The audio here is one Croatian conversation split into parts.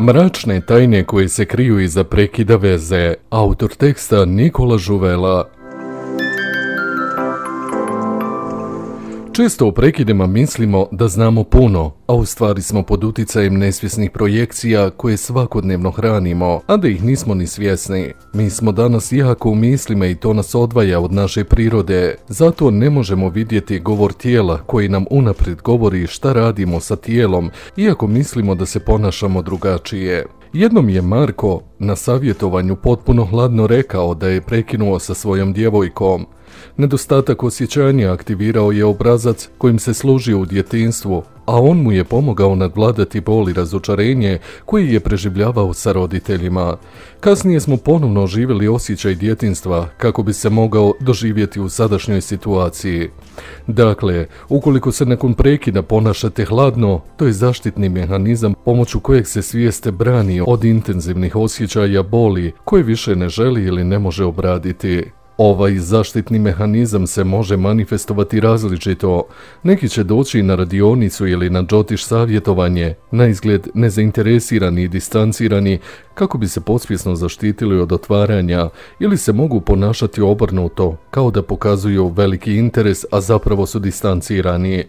Mračne tajne koje se kriju iza prekida veze, autor teksta Nikola Žuvela, Često u prekidima mislimo da znamo puno, a u stvari smo pod uticajem nesvjesnih projekcija koje svakodnevno hranimo, a da ih nismo ni svjesni. Mi smo danas jako u mislima i to nas odvaja od naše prirode, zato ne možemo vidjeti govor tijela koji nam unaprijed govori šta radimo sa tijelom, iako mislimo da se ponašamo drugačije. Jednom je Marko na savjetovanju potpuno hladno rekao da je prekinuo sa svojom djevojkom, Nedostatak osjećanja aktivirao je obrazac kojim se služio u djetinstvu, a on mu je pomogao nadvladati bol i razočarenje koji je preživljavao sa roditeljima. Kasnije smo ponovno oživjeli osjećaj djetinstva kako bi se mogao doživjeti u sadašnjoj situaciji. Dakle, ukoliko se nakon prekida ponašate hladno, to je zaštitni mehanizam pomoću kojeg se svijeste brani od intenzivnih osjećaja boli koje više ne želi ili ne može obraditi. Ovaj zaštitni mehanizam se može manifestovati različito. Neki će doći na radionicu ili na džotiš savjetovanje, na izgled nezainteresirani i distancirani, kako bi se pospjesno zaštitili od otvaranja ili se mogu ponašati obrnuto, kao da pokazuju veliki interes, a zapravo su distancirani.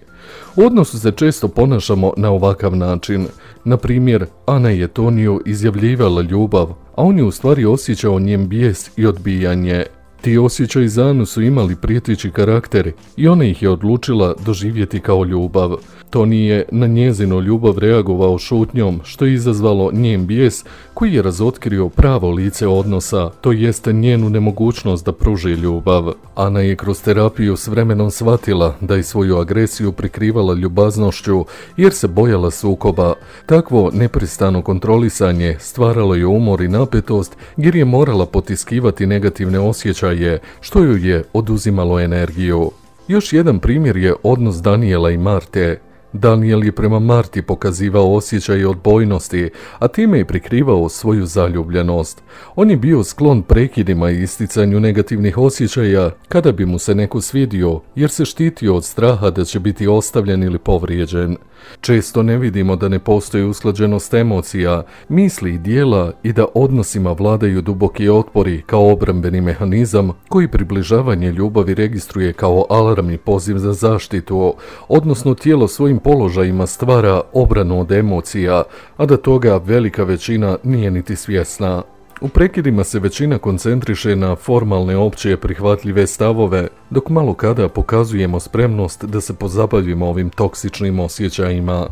U odnosu se često ponašamo na ovakav način. Na primjer, Ana je Toniju izjavljivala ljubav, a on je u stvari osjećao njem bijes i odbijanje. Ti osjećaj Zanu su imali prijetići karakter i ona ih je odlučila doživjeti kao ljubav. To nije na njezinu ljubav reagovao šutnjom što je izazvalo njen bijes koji je razotkrio pravo lice odnosa, to jest njenu nemogućnost da pruži ljubav. Ana je kroz terapiju s vremenom shvatila da je svoju agresiju prikrivala ljubaznošću jer se bojala sukoba. Takvo nepristano kontrolisanje stvaralo je umor i napetost jer je morala potiskivati negativne osjećaje je što ju je oduzimalo energiju. Još jedan primjer je odnos Daniela i Marte, Daniel je prema Marti pokazivao osjećaj odbojnosti, a time i prikrivao svoju zaljubljenost. On je bio sklon prekidima i isticanju negativnih osjećaja kada bi mu se neko svidio, jer se štitio od straha da će biti ostavljen ili povrijeđen. Često ne vidimo da ne postoji usklađenost emocija, misli i dijela i da odnosima vladaju duboki otpori kao obrambeni mehanizam koji približavanje ljubavi registruje kao alarmni poziv za zaštitu, odnosno tijelo svojim položajima stvara obranu od emocija, a da toga velika većina nije niti svjesna. U prekidima se većina koncentriše na formalne opće prihvatljive stavove, dok malo kada pokazujemo spremnost da se pozabavimo ovim toksičnim osjećajima.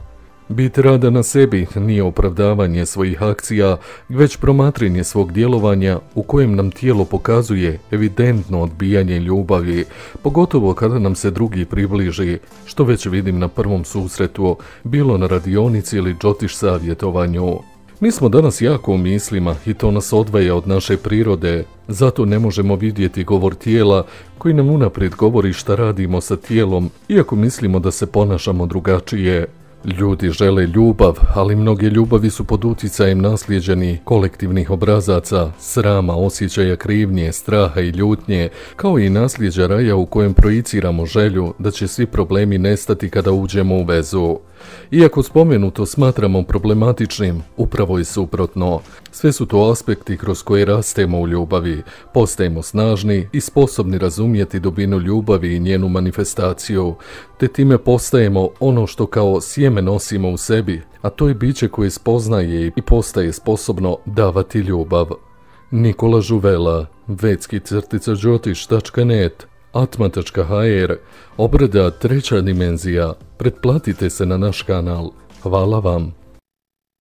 Bit rada na sebi nije opravdavanje svojih akcija, već promatranje svog djelovanja u kojem nam tijelo pokazuje evidentno odbijanje ljubavi, pogotovo kada nam se drugi približi, što već vidim na prvom susretu, bilo na radionici ili džotiš savjetovanju. Mi smo danas jako u mislima i to nas odvaja od naše prirode, zato ne možemo vidjeti govor tijela koji nam unaprijed govori šta radimo sa tijelom, iako mislimo da se ponašamo drugačije. Ljudi žele ljubav, ali mnoge ljubavi su pod utjecajem naslijeđeni kolektivnih obrazaca, srama, osjećaja krivnje, straha i ljutnje, kao i naslijeđa raja u kojem projiciramo želju da će svi problemi nestati kada uđemo u vezu. Iako spomenuto smatramo problematičnim, upravo je suprotno. Sve su to aspekti kroz koje rastemo u ljubavi, postajemo snažni i sposobni razumjeti dubinu ljubavi i njenu manifestaciju, te time postajemo ono što kao sjeme nosimo u sebi, a to je biće koje spoznaje i postaje sposobno davati ljubav. Nikola Žuvela, vetski crtica džotiš.net, atma.hr, obrada treća dimenzija, pretplatite se na naš kanal. Hvala vam.